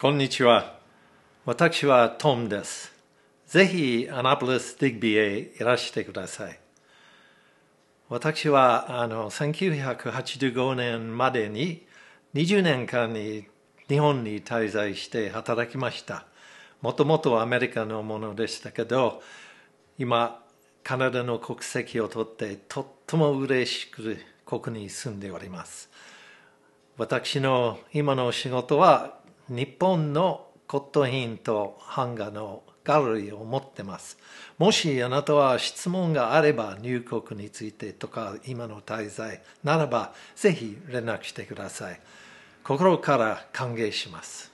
こんにちは。私はトムです。ぜひアナポリス・ディグビーへいらしてください。私はあの1985年までに20年間に日本に滞在して働きました。もともとアメリカのものでしたけど、今、カナダの国籍を取ってとっても嬉しくここに住んでおります。私の今の仕事は日本の骨董品と版画のガロリーを持ってます。もしあなたは質問があれば入国についてとか今の滞在ならばぜひ連絡してください。心から歓迎します。